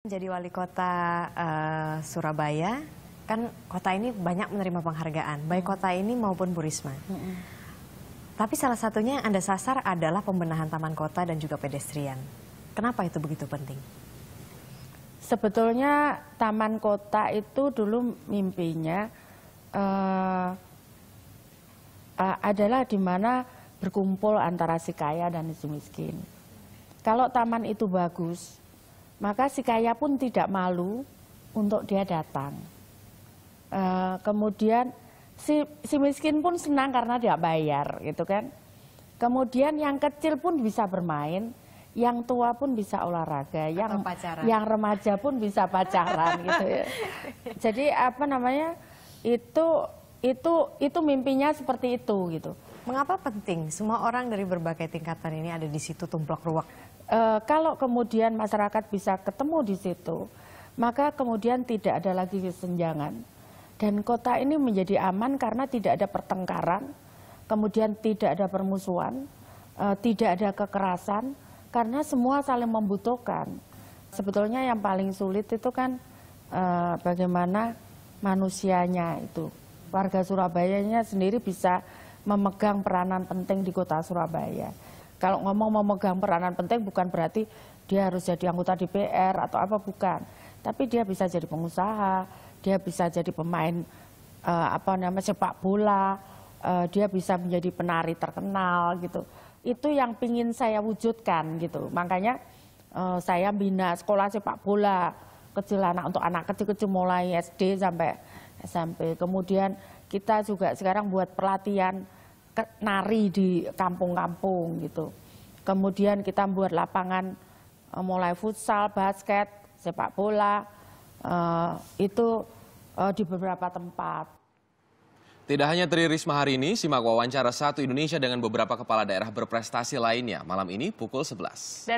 Jadi wali kota uh, Surabaya, kan kota ini banyak menerima penghargaan, baik kota ini maupun Bu Mm -hmm. Tapi salah satunya yang Anda sasar adalah pembenahan taman kota dan juga pedestrian. Kenapa itu begitu penting? Sebetulnya taman kota itu dulu mimpinya uh, uh, adalah di mana berkumpul antara si kaya dan si miskin. Kalau taman itu bagus, maka si kaya pun tidak malu untuk dia datang. Uh, kemudian si, si miskin pun senang karena dia bayar gitu kan. Kemudian yang kecil pun bisa bermain, yang tua pun bisa olahraga, yang yang remaja pun bisa pacaran gitu ya. Jadi apa namanya? Itu itu itu mimpinya seperti itu gitu. Mengapa penting semua orang dari berbagai tingkatan ini ada di situ tumplok ruwak? E, kalau kemudian masyarakat bisa ketemu di situ, maka kemudian tidak ada lagi kesenjangan. Dan kota ini menjadi aman karena tidak ada pertengkaran, kemudian tidak ada permusuhan, e, tidak ada kekerasan, karena semua saling membutuhkan. Sebetulnya yang paling sulit itu kan e, bagaimana manusianya itu. Warga Surabayanya sendiri bisa memegang peranan penting di kota Surabaya. Kalau ngomong memegang peranan penting bukan berarti dia harus jadi anggota DPR atau apa bukan, tapi dia bisa jadi pengusaha, dia bisa jadi pemain uh, apa namanya sepak bola, uh, dia bisa menjadi penari terkenal gitu. Itu yang pingin saya wujudkan gitu. Makanya uh, saya bina sekolah sepak bola kecil anak untuk anak kecil-kecil mulai SD sampai SMP. Kemudian kita juga sekarang buat pelatihan nari di kampung-kampung gitu. Kemudian kita buat lapangan eh, mulai futsal, basket, sepak bola eh, itu eh, di beberapa tempat. Tidak hanya Tri Risma hari ini, simak wawancara satu Indonesia dengan beberapa kepala daerah berprestasi lainnya malam ini pukul 11.